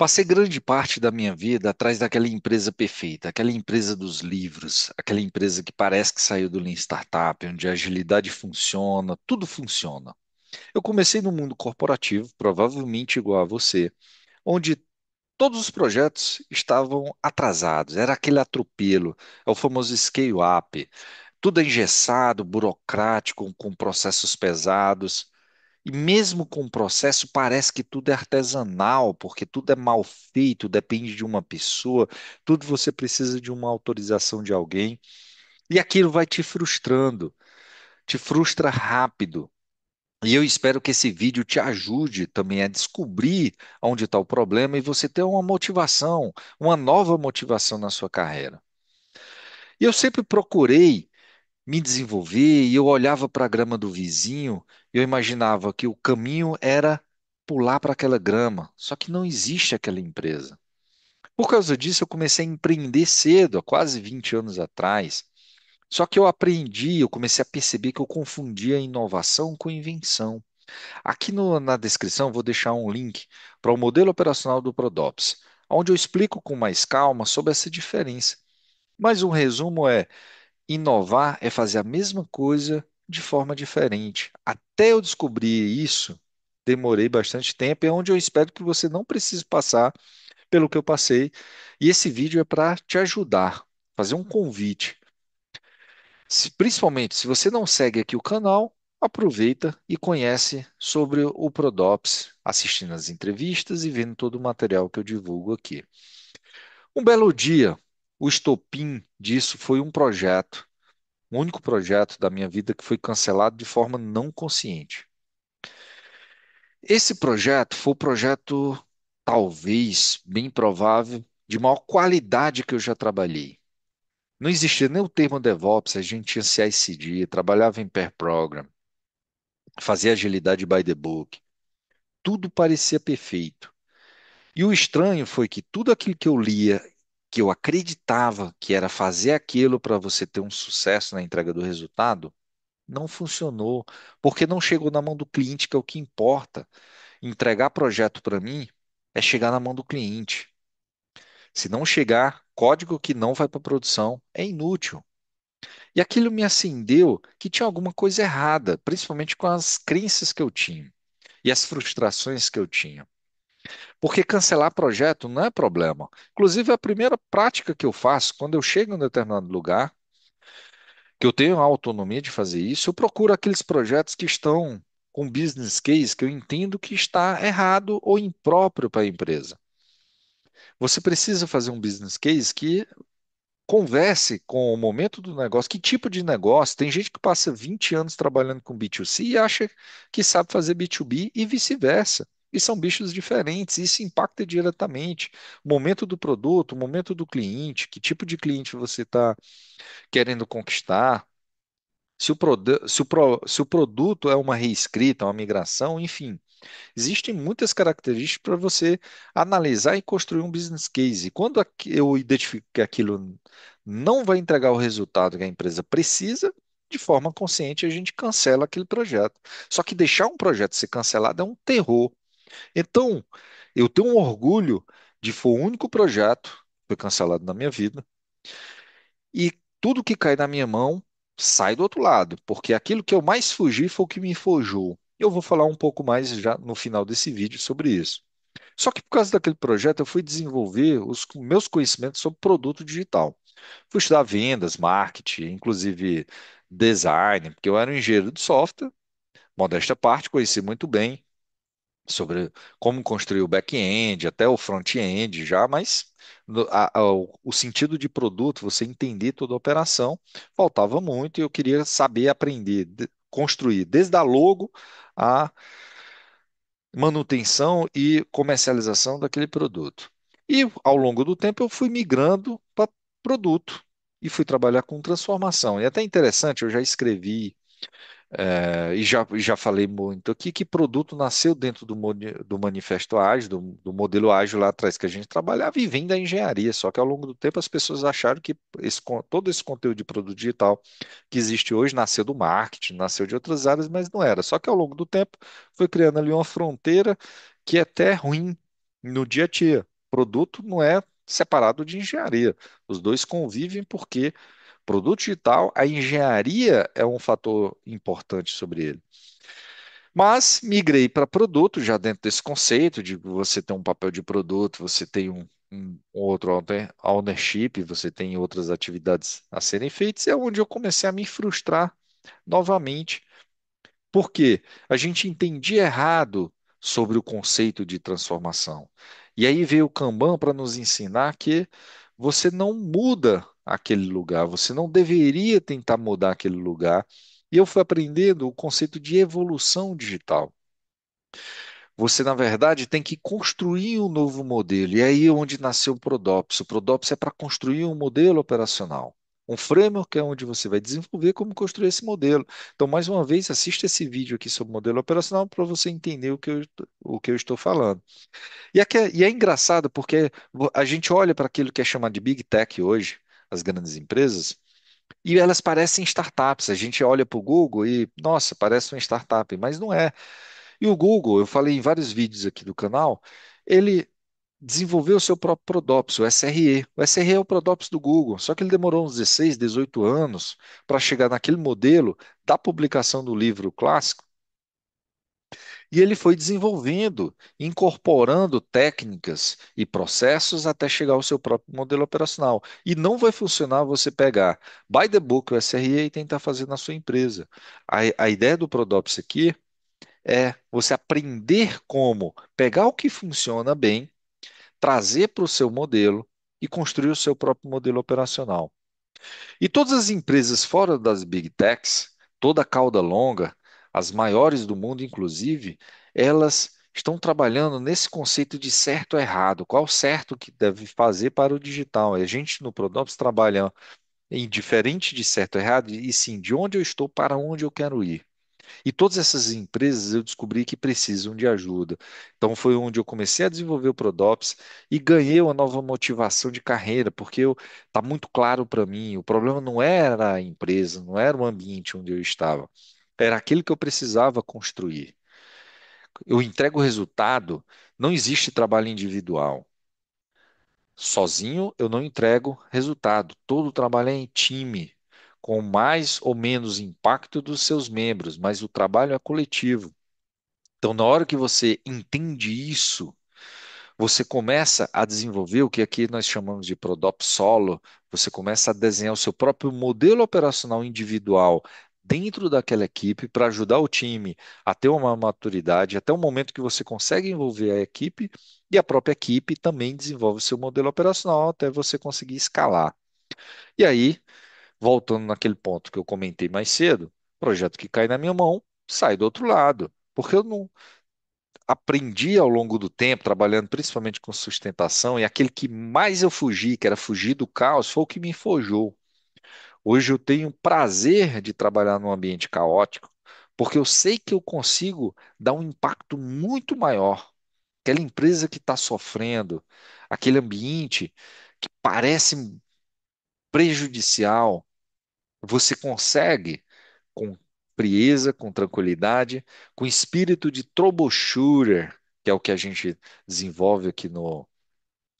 Passei grande parte da minha vida atrás daquela empresa perfeita, aquela empresa dos livros, aquela empresa que parece que saiu do Lean Startup, onde a agilidade funciona, tudo funciona. Eu comecei no mundo corporativo, provavelmente igual a você, onde todos os projetos estavam atrasados, era aquele atropelo, é o famoso scale-up, tudo é engessado, burocrático, com processos pesados. E mesmo com o processo, parece que tudo é artesanal, porque tudo é mal feito, depende de uma pessoa, tudo você precisa de uma autorização de alguém. E aquilo vai te frustrando, te frustra rápido. E eu espero que esse vídeo te ajude também a descobrir onde está o problema e você ter uma motivação, uma nova motivação na sua carreira. E eu sempre procurei me desenvolver e eu olhava para a grama do vizinho eu imaginava que o caminho era pular para aquela grama, só que não existe aquela empresa. Por causa disso, eu comecei a empreender cedo, há quase 20 anos atrás. Só que eu aprendi, eu comecei a perceber que eu confundia inovação com invenção. Aqui no, na descrição vou deixar um link para o modelo operacional do Prodops, onde eu explico com mais calma sobre essa diferença. Mas um resumo é: inovar é fazer a mesma coisa de forma diferente. Até eu descobrir isso, demorei bastante tempo, é onde eu espero que você não precise passar pelo que eu passei. E esse vídeo é para te ajudar, fazer um convite. Se, principalmente se você não segue aqui o canal, aproveita e conhece sobre o Prodops, assistindo as entrevistas e vendo todo o material que eu divulgo aqui. Um belo dia, o estopim disso foi um projeto o único projeto da minha vida que foi cancelado de forma não consciente. Esse projeto foi o projeto, talvez, bem provável, de maior qualidade que eu já trabalhei. Não existia nem o termo DevOps, a gente tinha CICD, trabalhava em pair program, fazia agilidade by the book. Tudo parecia perfeito. E o estranho foi que tudo aquilo que eu lia que eu acreditava que era fazer aquilo para você ter um sucesso na entrega do resultado, não funcionou, porque não chegou na mão do cliente, que é o que importa. Entregar projeto para mim é chegar na mão do cliente. Se não chegar, código que não vai para produção é inútil. E aquilo me acendeu que tinha alguma coisa errada, principalmente com as crenças que eu tinha e as frustrações que eu tinha. Porque cancelar projeto não é problema. Inclusive, a primeira prática que eu faço quando eu chego em um determinado lugar, que eu tenho a autonomia de fazer isso, eu procuro aqueles projetos que estão com business case que eu entendo que está errado ou impróprio para a empresa. Você precisa fazer um business case que converse com o momento do negócio, que tipo de negócio. Tem gente que passa 20 anos trabalhando com B2C e acha que sabe fazer B2B e vice-versa e são bichos diferentes, e isso impacta diretamente o momento do produto, o momento do cliente, que tipo de cliente você está querendo conquistar, se o, se, o pro se o produto é uma reescrita, uma migração, enfim. Existem muitas características para você analisar e construir um business case. E quando eu identifico que aquilo não vai entregar o resultado que a empresa precisa, de forma consciente a gente cancela aquele projeto. Só que deixar um projeto ser cancelado é um terror então, eu tenho um orgulho de foi o único projeto que foi cancelado na minha vida. E tudo que cai na minha mão sai do outro lado, porque aquilo que eu mais fugi foi o que me forjou. Eu vou falar um pouco mais já no final desse vídeo sobre isso. Só que por causa daquele projeto, eu fui desenvolver os meus conhecimentos sobre produto digital. Fui estudar vendas, marketing, inclusive design, porque eu era um engenheiro de software, modesta parte, conheci muito bem, sobre como construir o back-end, até o front-end já, mas a, a, o sentido de produto, você entender toda a operação, faltava muito e eu queria saber aprender, de, construir desde a logo a manutenção e comercialização daquele produto. E ao longo do tempo eu fui migrando para produto e fui trabalhar com transformação. E é até interessante, eu já escrevi é, e já, já falei muito aqui que produto nasceu dentro do, do manifesto ágil, do, do, modelo ágil lá atrás que a gente trabalhava e vem da engenharia, só que ao longo do tempo as pessoas acharam que esse, todo esse conteúdo de produto digital que existe hoje nasceu do marketing, nasceu de outras áreas, mas não era. Só que ao longo do tempo foi criando ali uma fronteira que é até ruim no dia a dia. Produto não é separado de engenharia, os dois convivem porque produto digital, a engenharia é um fator importante sobre ele. Mas migrei para produto, já dentro desse conceito de você tem um papel de produto, você tem um, um outro ownership, você tem outras atividades a serem feitas, é onde eu comecei a me frustrar novamente, porque a gente entendia errado sobre o conceito de transformação. E aí veio o Kanban para nos ensinar que você não muda aquele lugar, você não deveria tentar mudar aquele lugar. E eu fui aprendendo o conceito de evolução digital. Você, na verdade, tem que construir um novo modelo. E é aí é onde nasceu o Prodops. O Prodops é para construir um modelo operacional. Um framework é onde você vai desenvolver como construir esse modelo. Então, mais uma vez, assista esse vídeo aqui sobre modelo operacional para você entender o que eu, o que eu estou falando. E é, é, e é engraçado porque a gente olha para aquilo que é chamado de Big Tech hoje, as grandes empresas, e elas parecem startups. A gente olha para o Google e, nossa, parece uma startup, mas não é. E o Google, eu falei em vários vídeos aqui do canal, ele desenvolveu o seu próprio Prodops, o SRE. O SRE é o Prodops do Google, só que ele demorou uns 16, 18 anos para chegar naquele modelo da publicação do livro clássico e ele foi desenvolvendo, incorporando técnicas e processos até chegar ao seu próprio modelo operacional. E não vai funcionar você pegar by the book o SRE e tentar tá fazer na sua empresa. A, a ideia do Prodops aqui é você aprender como pegar o que funciona bem, trazer para o seu modelo e construir o seu próprio modelo operacional. E todas as empresas fora das big techs, toda a cauda longa, as maiores do mundo, inclusive, elas estão trabalhando nesse conceito de certo ou errado, qual certo que deve fazer para o digital. A gente no Prodops trabalha em diferente de certo ou errado, e sim de onde eu estou para onde eu quero ir. E todas essas empresas eu descobri que precisam de ajuda. Então foi onde eu comecei a desenvolver o Prodops e ganhei uma nova motivação de carreira, porque está muito claro para mim, o problema não era a empresa, não era o ambiente onde eu estava era aquilo que eu precisava construir. Eu entrego o resultado, não existe trabalho individual. Sozinho eu não entrego resultado. Todo o trabalho é em time, com mais ou menos impacto dos seus membros, mas o trabalho é coletivo. Então, na hora que você entende isso, você começa a desenvolver o que aqui nós chamamos de Prodop Solo, você começa a desenhar o seu próprio modelo operacional individual dentro daquela equipe para ajudar o time a ter uma maturidade até o momento que você consegue envolver a equipe e a própria equipe também desenvolve o seu modelo operacional até você conseguir escalar. E aí, voltando naquele ponto que eu comentei mais cedo, projeto que cai na minha mão sai do outro lado, porque eu não aprendi ao longo do tempo, trabalhando principalmente com sustentação, e aquele que mais eu fugi, que era fugir do caos, foi o que me forjou. Hoje eu tenho prazer de trabalhar num ambiente caótico, porque eu sei que eu consigo dar um impacto muito maior. Aquela empresa que está sofrendo, aquele ambiente que parece prejudicial, você consegue, com frieza, com tranquilidade, com espírito de troubleshooter, que é o que a gente desenvolve aqui no,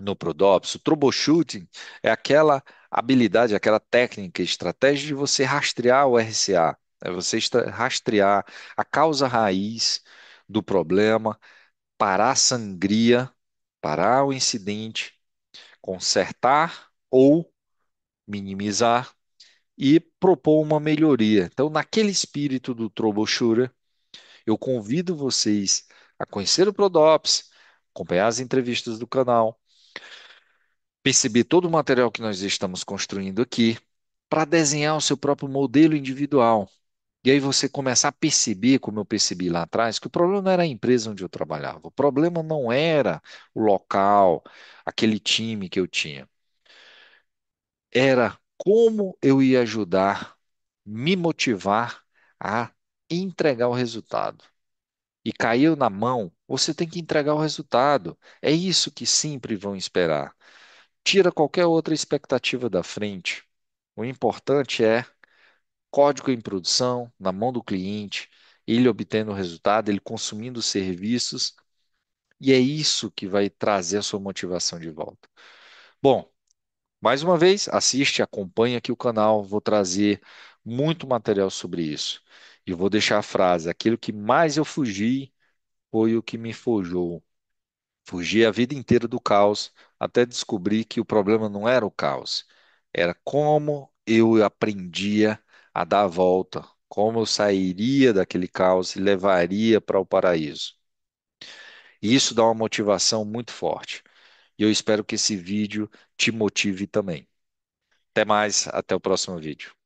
no Prodops, o Troubleshooting é aquela habilidade, aquela técnica, estratégia de você rastrear o RCA, é né? você rastrear a causa raiz do problema, parar a sangria, parar o incidente, consertar ou minimizar e propor uma melhoria. Então, naquele espírito do troubleshooter, eu convido vocês a conhecer o Prodops, acompanhar as entrevistas do canal, perceber todo o material que nós estamos construindo aqui, para desenhar o seu próprio modelo individual. E aí você começar a perceber, como eu percebi lá atrás, que o problema não era a empresa onde eu trabalhava, o problema não era o local, aquele time que eu tinha. Era como eu ia ajudar, me motivar a entregar o resultado. E caiu na mão, você tem que entregar o resultado. É isso que sempre vão esperar tira qualquer outra expectativa da frente. O importante é código em produção, na mão do cliente, ele obtendo o resultado, ele consumindo os serviços, e é isso que vai trazer a sua motivação de volta. Bom, mais uma vez, assiste, acompanha aqui o canal, vou trazer muito material sobre isso. E vou deixar a frase: aquilo que mais eu fugi foi o que me forjou. Fugi a vida inteira do caos, até descobri que o problema não era o caos, era como eu aprendia a dar a volta, como eu sairia daquele caos e levaria para o paraíso. E isso dá uma motivação muito forte. E eu espero que esse vídeo te motive também. Até mais, até o próximo vídeo.